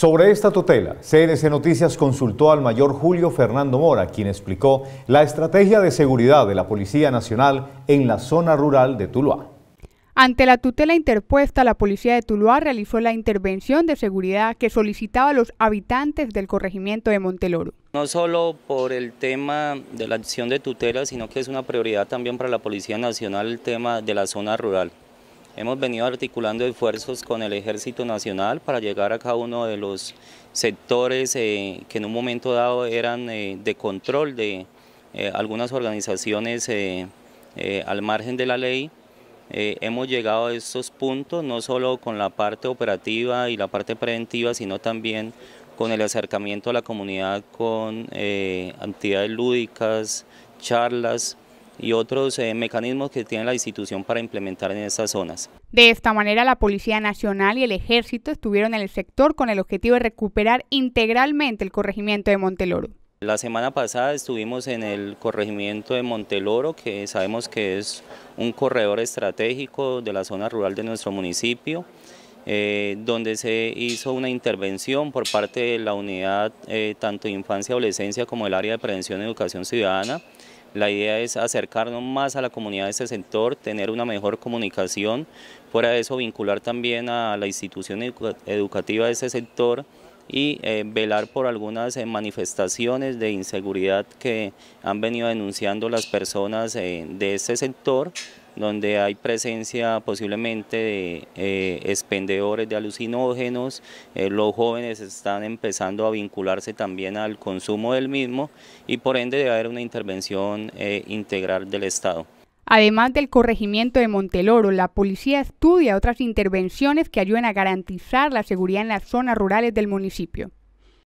Sobre esta tutela, CNC Noticias consultó al mayor Julio Fernando Mora, quien explicó la estrategia de seguridad de la Policía Nacional en la zona rural de Tuluá. Ante la tutela interpuesta, la policía de Tuluá realizó la intervención de seguridad que solicitaba los habitantes del corregimiento de Monteloro. No solo por el tema de la acción de tutela, sino que es una prioridad también para la Policía Nacional el tema de la zona rural. Hemos venido articulando esfuerzos con el Ejército Nacional para llegar a cada uno de los sectores eh, que en un momento dado eran eh, de control de eh, algunas organizaciones al margen de la ley. hemos llegado a estos puntos no solo con la parte operativa y la parte preventiva, sino también con el acercamiento a la comunidad con entidades lúdicas, charlas, y otros eh, mecanismos que tiene la institución para implementar en estas zonas. De esta manera, la Policía Nacional y el Ejército estuvieron en el sector con el objetivo de recuperar integralmente el corregimiento de Monteloro. La semana pasada estuvimos en el corregimiento de Monteloro, que sabemos que es un corredor estratégico de la zona rural de nuestro municipio, eh, donde se hizo una intervención por parte de la unidad eh, tanto de infancia y adolescencia como el área de prevención y educación ciudadana, la idea es acercarnos más a la comunidad de ese sector, tener una mejor comunicación, fuera de eso vincular también a la institución educativa de ese sector y eh, velar por algunas eh, manifestaciones de inseguridad que han venido denunciando las personas eh, de este sector donde hay presencia posiblemente de eh, expendedores de alucinógenos, eh, los jóvenes están empezando a vincularse también al consumo del mismo y por ende debe haber una intervención eh, integral del Estado. Además del corregimiento de Monteloro, la policía estudia otras intervenciones que ayuden a garantizar la seguridad en las zonas rurales del municipio.